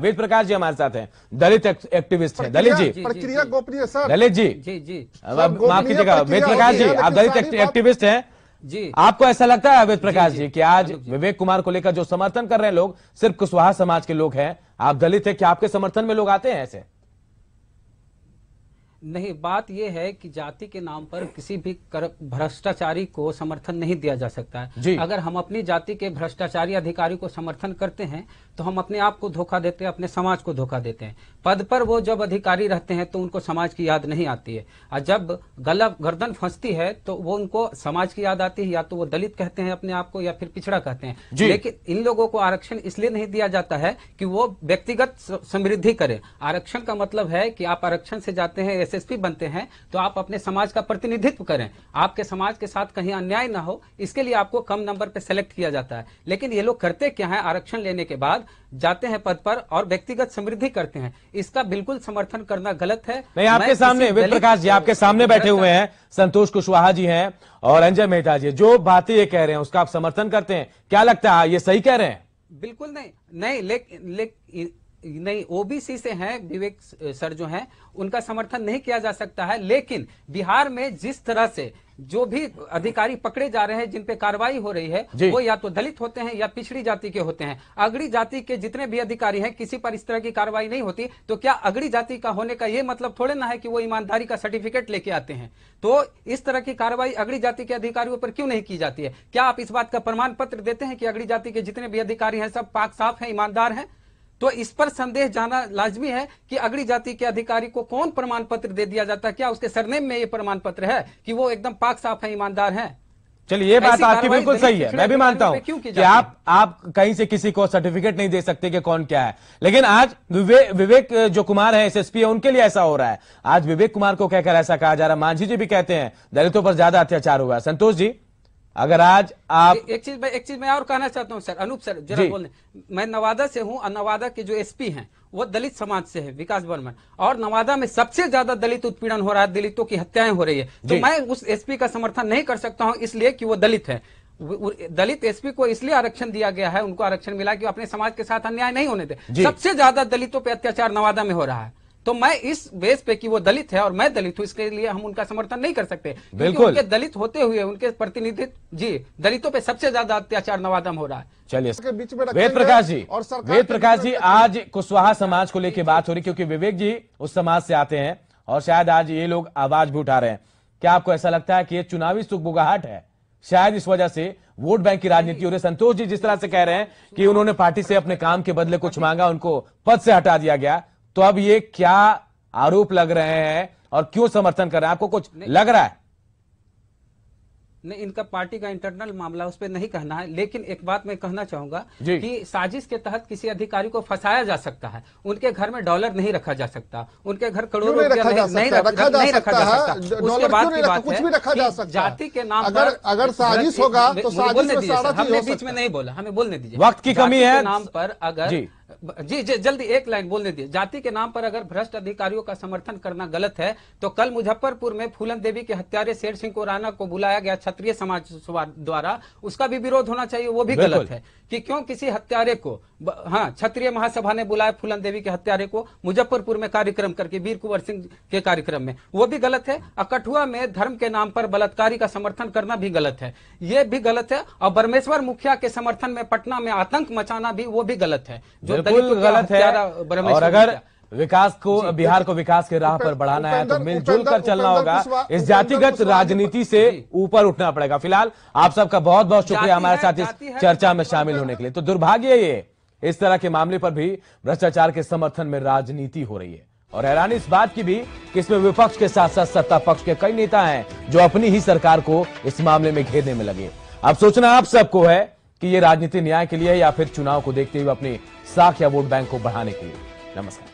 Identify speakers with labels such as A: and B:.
A: वेद प्रकाश जी हमारे साथ हैं दलित एक्टिविस्ट हैं दलित जी
B: प्रक्रिया गोपनीय सर दलित जी जी जी माफ कीजिएगा वेद प्रकाश जी आप दलित
A: एक्टिविस्ट हैं जी आपको ऐसा लगता है वेद प्रकाश जी, जी कि आज विवेक कुमार को लेकर जो समर्थन कर रहे हैं लोग सिर्फ कुशवाहा समाज के लोग हैं आप दलित है क्या आपके समर्थन में लोग आते हैं ऐसे
B: नहीं बात यह है कि जाति के नाम पर किसी भी कर भ्रष्टाचारी को समर्थन नहीं दिया जा सकता है अगर हम अपनी जाति के भ्रष्टाचारी अधिकारी को समर्थन करते हैं तो हम अपने आप को धोखा देते हैं अपने समाज को धोखा देते हैं पद पर वो जब अधिकारी रहते हैं तो उनको समाज की याद नहीं आती है और जब गलत गर्दन फंसती है तो वो उनको समाज की याद आती है या तो वो दलित कहते हैं अपने आप को या फिर पिछड़ा कहते हैं लेकिन इन लोगों को आरक्षण इसलिए नहीं दिया जाता है कि वो व्यक्तिगत समृद्धि करे आरक्षण का मतलब है कि आप आरक्षण से जाते हैं एसएसपी बनते हैं तो आप अपने समाज का प्रतिनिधित्व करें आपके समाज के साथ कहीं अन्याय ना हो इसके लिए आपको कम नंबर पर सेलेक्ट किया जाता है लेकिन ये लोग करते क्या है आरक्षण लेने के बाद जाते हैं पद पर और व्यक्तिगत समृद्धि करते हैं इसका बिल्कुल समर्थन करना गलत है नहीं आपके सामने वेद प्रकाश जी
A: आपके सामने बैठे हुए हैं संतोष कुशवाहा जी हैं और अंजय मेहता जी जो बातें ये कह रहे हैं उसका आप समर्थन करते हैं क्या लगता है ये सही कह रहे हैं
B: बिल्कुल नहीं नहीं लेकिन ले, नहीं ओबीसी से हैं विवेक सर जो हैं उनका समर्थन नहीं किया जा सकता है लेकिन बिहार में जिस तरह से जो भी अधिकारी पकड़े जा रहे हैं जिन पे कार्रवाई हो रही है वो या तो दलित होते हैं या पिछड़ी जाति के होते हैं अगड़ी जाति के जितने भी अधिकारी हैं किसी पर इस तरह की कार्रवाई नहीं होती तो क्या अगड़ी जाति का होने का ये मतलब थोड़े ना है कि वो ईमानदारी का सर्टिफिकेट लेके आते हैं तो इस तरह की कार्रवाई अगड़ी जाति के अधिकारियों पर क्यों नहीं की जाती है क्या आप इस बात का प्रमाण पत्र देते हैं कि अगड़ी जाति के जितने भी अधिकारी हैं सब पाक साफ है ईमानदार हैं तो इस पर संदेश जाना लाजमी है कि अगड़ी जाति के अधिकारी को कौन प्रमाण पत्र दे दिया जाता है क्या उसके सरनेम में ये प्रमाण पत्र है कि वो एकदम पाक साफ है ईमानदार है चलिए ये बात आपकी बिल्कुल सही है मैं भी मानता हूं कि आप
A: आप कहीं से किसी को सर्टिफिकेट नहीं दे सकते कि कौन क्या है लेकिन आज विवे, विवेक जो कुमार है एसएसपी है उनके लिए ऐसा हो रहा है आज विवेक कुमार को कहकर ऐसा कहा जा रहा है मांझी जी भी कहते हैं दलितों पर ज्यादा अत्याचार हुआ है संतोष जी अगर आज आप
B: ए, एक चीज मैं एक चीज मैं और कहना चाहता हूँ सर अनूप सर जरा बोलने मैं नवादा से हूँ और नवादा के जो एसपी हैं वो दलित समाज से है विकास वर्मन और नवादा में सबसे ज्यादा दलित उत्पीड़न हो रहा है दलितों की हत्याएं हो रही है तो मैं उस एसपी का समर्थन नहीं कर सकता हूँ इसलिए कि वो दलित है दलित एसपी को इसलिए आरक्षण दिया गया है उनको आरक्षण मिला कि अपने समाज के साथ अन्याय नहीं होने दे सबसे ज्यादा दलितों पर अत्याचार नवादा में हो रहा है तो मैं इस बेस पे कि वो दलित है और मैं दलित हूँ इसके लिए हम उनका समर्थन नहीं कर सकते बिल्कुल उनके दलित होते हुए उनके प्रतिनिधित्व जी दलितों पे सबसे ज्यादा अत्याचार नवादम हो रहा है चलिए वेद प्रकाश जी और वेद प्रकाश जी
A: आज कुशवाहा समाज को लेकर बात हो रही क्योंकि विवेक जी उस समाज से आते हैं और शायद आज ये लोग आवाज भी उठा रहे हैं क्या आपको ऐसा लगता है कि ये चुनावी सुखबुगाहट है शायद इस वजह से वोट बैंक की राजनीति और संतोष जी जिस तरह से कह रहे हैं कि उन्होंने पार्टी से अपने काम के बदले कुछ मांगा उनको पद से हटा दिया गया तो अब ये क्या आरोप लग रहे हैं और क्यों समर्थन कर रहे हैं आपको कुछ लग रहा है
B: नहीं इनका पार्टी का इंटरनल मामला उस पर नहीं कहना है लेकिन एक बात मैं कहना चाहूंगा कि साजिश के तहत किसी अधिकारी को फंसाया जा सकता है उनके घर में डॉलर नहीं रखा जा सकता उनके घर करोड़ों रुपया नहीं रखा जा सकता उसके बाद की बात है जाति के नाम अगर अगर साजिश होगा तो बोलने दीजिए हमने बीच में नहीं बोला हमें बोलने दीजिए वक्त की कमी है नाम पर अगर जी जी जल्दी एक लाइन बोलने दिए जाति के नाम पर अगर भ्रष्ट अधिकारियों का समर्थन करना गलत है तो कल मुजफ्फरपुर में फूलन देवी के हत्यारे शेर सिंह को राणा को बुलाया गया क्षत्रिय समाज द्वारा उसका भी विरोध होना चाहिए वो भी गलत है कि क्यों किसी हत्यारे को हाँ क्षत्रिय महासभा ने बुलाया फूलन देवी के हत्यारे को मुजफ्फरपुर में कार्यक्रम करके वीर कुंवर सिंह के कार्यक्रम में वो भी गलत है और कठुआ में धर्म के नाम पर बलात्कारी का समर्थन करना भी गलत है ये भी गलत है और बर्मेश्वर मुखिया के समर्थन में पटना में आतंक मचाना भी वो भी गलत है जो गलत है और अगर
A: विकास को बिहार को विकास के राह पर बढ़ाना है तो मिलजुल कर चलना होगा इस जातिगत राजनीति से ऊपर उठना पड़ेगा फिलहाल आप सबका बहुत बहुत शुक्रिया हमारे साथ इस चर्चा में शामिल होने के लिए तो दुर्भाग्य ये इस तरह के मामले पर भी भ्रष्टाचार के समर्थन में राजनीति हो रही है और हैरानी इस बात की भी कि इसमें विपक्ष के साथ साथ सत्ता पक्ष के कई नेता हैं जो अपनी ही सरकार को इस मामले में घेरने में लगे अब सोचना आप सबको है कि ये राजनीति न्याय के लिए या फिर चुनाव को देखते हुए अपनी साख या वोट बैंक को बढ़ाने के लिए नमस्कार